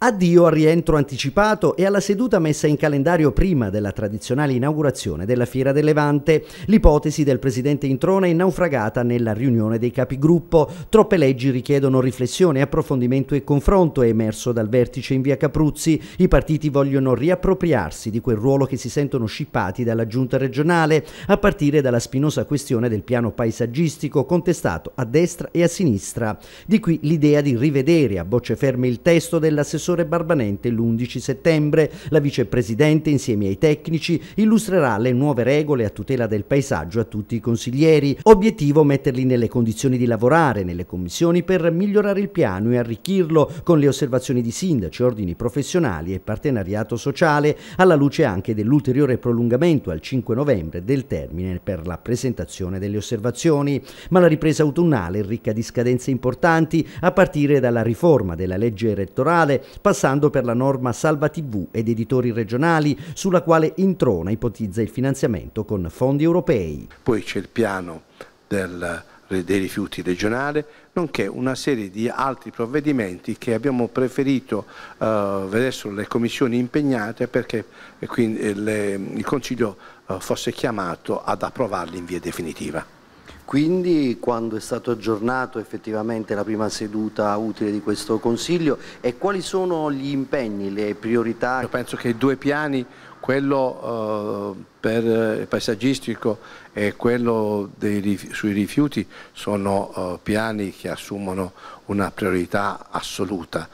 Addio al rientro anticipato e alla seduta messa in calendario prima della tradizionale inaugurazione della Fiera del Levante. L'ipotesi del presidente Introne è naufragata nella riunione dei capigruppo. Troppe leggi richiedono riflessione, approfondimento e confronto, è emerso dal vertice in via Capruzzi. I partiti vogliono riappropriarsi di quel ruolo che si sentono scippati dalla giunta regionale, a partire dalla spinosa questione del piano paesaggistico contestato a destra e a sinistra. Di qui l'idea di rivedere a bocce ferme il testo dell'assessore professore Barbanente l'11 settembre. La vicepresidente, insieme ai tecnici, illustrerà le nuove regole a tutela del paesaggio a tutti i consiglieri. Obiettivo metterli nelle condizioni di lavorare nelle commissioni per migliorare il piano e arricchirlo con le osservazioni di sindaci, ordini professionali e partenariato sociale, alla luce anche dell'ulteriore prolungamento al 5 novembre del termine per la presentazione delle osservazioni. Ma la ripresa autunnale è ricca di scadenze importanti, a partire dalla riforma della legge elettorale, passando per la norma Salva TV ed editori regionali, sulla quale Introna ipotizza il finanziamento con fondi europei. Poi c'è il piano del dei rifiuti regionale, nonché una serie di altri provvedimenti che abbiamo preferito eh, vedessero le commissioni impegnate perché eh, quindi, eh, le, il Consiglio eh, fosse chiamato ad approvarli in via definitiva. Quindi quando è stato aggiornato effettivamente la prima seduta utile di questo Consiglio e quali sono gli impegni, le priorità? Io penso che i due piani, quello eh, per paesaggistico e quello dei, sui rifiuti, sono eh, piani che assumono una priorità assoluta.